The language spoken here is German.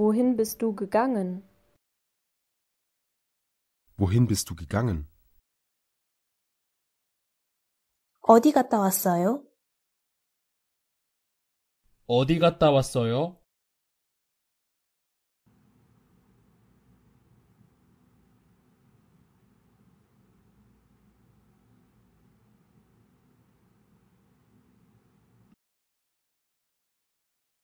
Wohin bist du gegangen? Wohin bist du gegangen? 어디 갔다 왔어요? 어디 갔다 왔어요?